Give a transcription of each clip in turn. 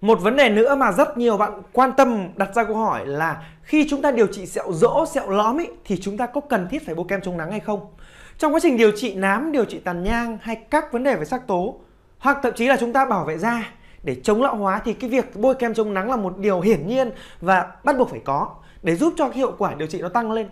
Một vấn đề nữa mà rất nhiều bạn quan tâm đặt ra câu hỏi là khi chúng ta điều trị sẹo rỗ, sẹo lõm ý, thì chúng ta có cần thiết phải bôi kem chống nắng hay không? Trong quá trình điều trị nám, điều trị tàn nhang hay các vấn đề về sắc tố hoặc thậm chí là chúng ta bảo vệ da để chống lão hóa thì cái việc bôi kem chống nắng là một điều hiển nhiên và bắt buộc phải có để giúp cho cái hiệu quả điều trị nó tăng lên.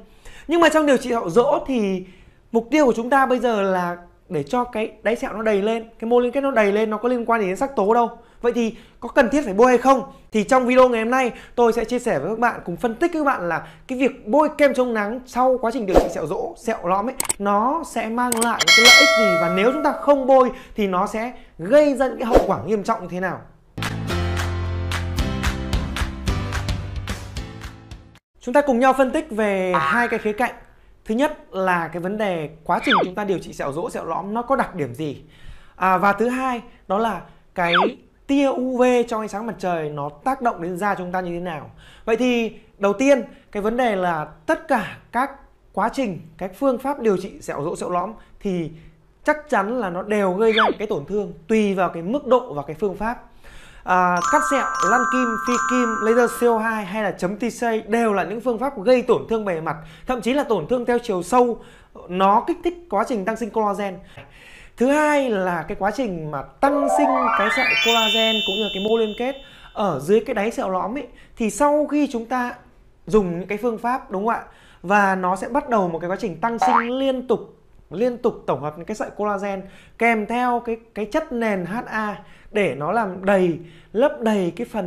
Nhưng mà trong điều trị sẹo rỗ thì mục tiêu của chúng ta bây giờ là để cho cái đáy sẹo nó đầy lên cái mô liên kết nó đầy lên nó có liên quan gì đến sắc tố đâu vậy thì có cần thiết phải bôi hay không thì trong video ngày hôm nay tôi sẽ chia sẻ với các bạn cùng phân tích với các bạn là cái việc bôi kem chống nắng sau quá trình điều trị sẹo rỗ sẹo lõm ấy nó sẽ mang lại những cái lợi ích gì và nếu chúng ta không bôi thì nó sẽ gây ra những cái hậu quả nghiêm trọng như thế nào chúng ta cùng nhau phân tích về hai cái khía cạnh thứ nhất là cái vấn đề quá trình chúng ta điều trị sẹo rỗ sẹo lõm nó có đặc điểm gì à, và thứ hai đó là cái tia UV trong ánh sáng mặt trời nó tác động đến da chúng ta như thế nào vậy thì đầu tiên cái vấn đề là tất cả các quá trình các phương pháp điều trị sẹo rỗ sẹo lõm thì chắc chắn là nó đều gây ra cái tổn thương tùy vào cái mức độ và cái phương pháp à, cắt sẹo, lăn kim, phi kim, laser CO2 hay là chấm TC đều là những phương pháp gây tổn thương bề mặt, thậm chí là tổn thương theo chiều sâu, nó kích thích quá trình tăng sinh collagen. Thứ hai là cái quá trình mà tăng sinh cái sẹo collagen cũng như cái mô liên kết ở dưới cái đáy sẹo lõm ấy thì sau khi chúng ta dùng những cái phương pháp đúng không ạ? Và nó sẽ bắt đầu một cái quá trình tăng sinh liên tục liên tục tổng hợp những cái sợi collagen kèm theo cái cái chất nền HA để nó làm đầy lấp đầy cái phần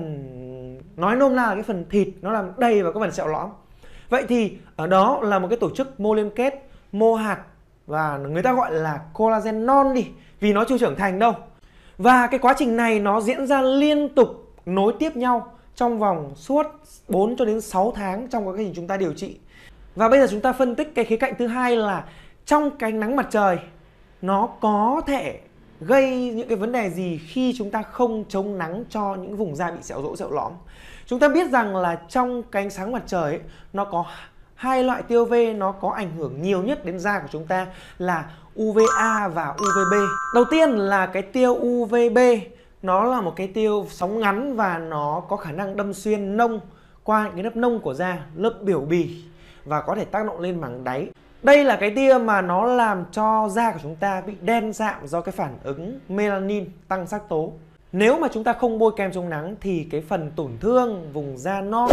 nói nôm na là cái phần thịt nó làm đầy vào cái phần sẹo lõm vậy thì ở đó là một cái tổ chức mô liên kết mô hạt và người ta gọi là collagen non đi vì nó chưa trưởng thành đâu và cái quá trình này nó diễn ra liên tục nối tiếp nhau trong vòng suốt 4 cho đến 6 tháng trong quá trình chúng ta điều trị và bây giờ chúng ta phân tích cái khía cạnh thứ hai là trong cái nắng mặt trời nó có thể gây những cái vấn đề gì khi chúng ta không chống nắng cho những vùng da bị sẹo rỗ sẹo lõm chúng ta biết rằng là trong cái ánh sáng mặt trời ấy, nó có hai loại tiêu v nó có ảnh hưởng nhiều nhất đến da của chúng ta là UVA và UVB đầu tiên là cái tiêu UVB nó là một cái tiêu sóng ngắn và nó có khả năng đâm xuyên nông qua cái lớp nông của da lớp biểu bì và có thể tác động lên màng đáy đây là cái tia mà nó làm cho da của chúng ta bị đen dạng do cái phản ứng melanin tăng sắc tố nếu mà chúng ta không bôi kem chống nắng thì cái phần tổn thương vùng da non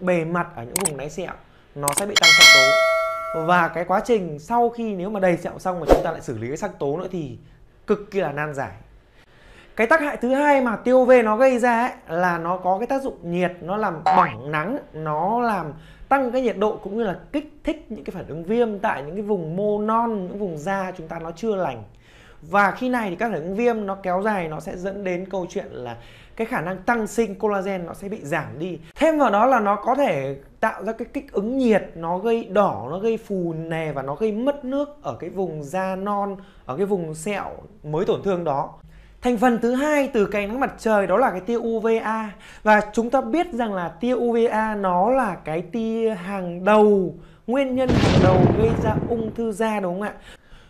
bề mặt ở những vùng náy sẹo nó sẽ bị tăng sắc tố và cái quá trình sau khi nếu mà đầy sẹo xong mà chúng ta lại xử lý cái sắc tố nữa thì cực kỳ là nan giải cái tác hại thứ hai mà tiêu UV nó gây ra ấy, là nó có cái tác dụng nhiệt nó làm bỏng nắng nó làm tăng cái nhiệt độ cũng như là kích thích những cái phản ứng viêm tại những cái vùng mô non những vùng da chúng ta nó chưa lành và khi này thì các phản ứng viêm nó kéo dài nó sẽ dẫn đến câu chuyện là cái khả năng tăng sinh collagen nó sẽ bị giảm đi thêm vào đó là nó có thể tạo ra cái kích ứng nhiệt nó gây đỏ nó gây phù nề và nó gây mất nước ở cái vùng da non ở cái vùng sẹo mới tổn thương đó Thành phần thứ hai từ cái nắng mặt trời đó là cái tia UVA và chúng ta biết rằng là tia UVA nó là cái tia hàng đầu nguyên nhân hàng đầu gây ra ung thư da đúng không ạ?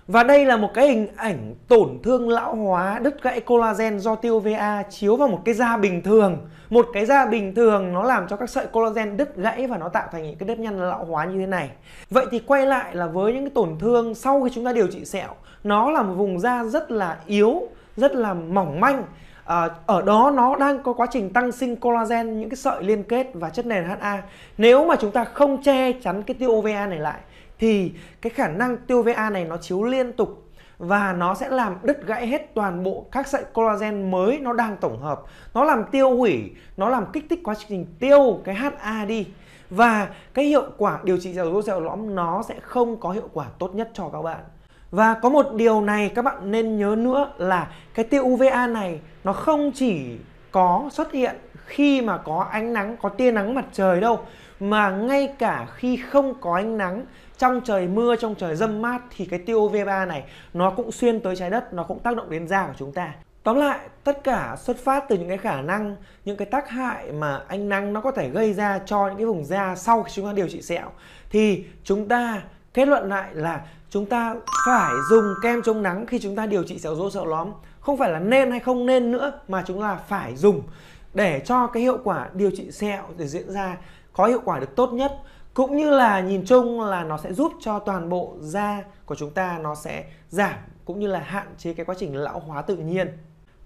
Và đây là một cái hình ảnh tổn thương lão hóa đứt gãy collagen do tia UVA chiếu vào một cái da bình thường. Một cái da bình thường nó làm cho các sợi collagen đứt gãy và nó tạo thành những cái nếp nhăn lão hóa như thế này. Vậy thì quay lại là với những cái tổn thương sau khi chúng ta điều trị sẹo, nó là một vùng da rất là yếu rất là mỏng manh à, ở đó nó đang có quá trình tăng sinh collagen những cái sợi liên kết và chất nền HA nếu mà chúng ta không che chắn cái tiêu OVA này lại thì cái khả năng tiêu OVA này nó chiếu liên tục và nó sẽ làm đứt gãy hết toàn bộ các sợi collagen mới nó đang tổng hợp nó làm tiêu hủy nó làm kích thích quá trình tiêu cái HA đi và cái hiệu quả điều trị giảm rốt lõm nó sẽ không có hiệu quả tốt nhất cho các bạn và có một điều này các bạn nên nhớ nữa là cái tia UVA này nó không chỉ có xuất hiện khi mà có ánh nắng, có tia nắng mặt trời đâu mà ngay cả khi không có ánh nắng trong trời mưa, trong trời dâm mát thì cái tia UVA này nó cũng xuyên tới trái đất, nó cũng tác động đến da của chúng ta. Tóm lại, tất cả xuất phát từ những cái khả năng, những cái tác hại mà ánh nắng nó có thể gây ra cho những cái vùng da sau khi chúng ta điều trị sẹo thì chúng ta kết luận lại là chúng ta phải dùng kem chống nắng khi chúng ta điều trị sẹo rỗ sẹo lõm không phải là nên hay không nên nữa mà chúng ta phải dùng để cho cái hiệu quả điều trị sẹo để diễn ra có hiệu quả được tốt nhất cũng như là nhìn chung là nó sẽ giúp cho toàn bộ da của chúng ta nó sẽ giảm cũng như là hạn chế cái quá trình lão hóa tự nhiên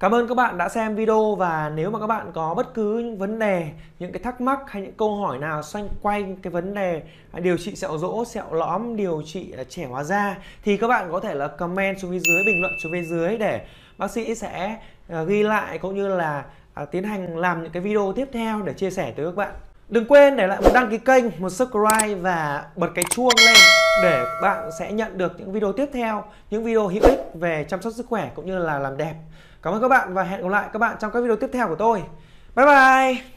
Cảm ơn các bạn đã xem video và nếu mà các bạn có bất cứ những vấn đề, những cái thắc mắc hay những câu hỏi nào xoay quanh cái vấn đề à, điều trị sẹo rỗ, sẹo lõm, điều trị à, trẻ hóa da thì các bạn có thể là comment xuống phía dưới, bình luận xuống phía dưới để bác sĩ sẽ à, ghi lại cũng như là tiến hành làm những cái video tiếp theo để chia sẻ tới các bạn. Đừng quên để lại một đăng ký kênh, một subscribe và bật cái chuông lên để bạn sẽ nhận được những video tiếp theo, những video hữu ích về chăm sóc sức khỏe cũng như là làm đẹp. Cảm ơn các bạn và hẹn gặp lại các bạn trong các video tiếp theo của tôi. Bye bye!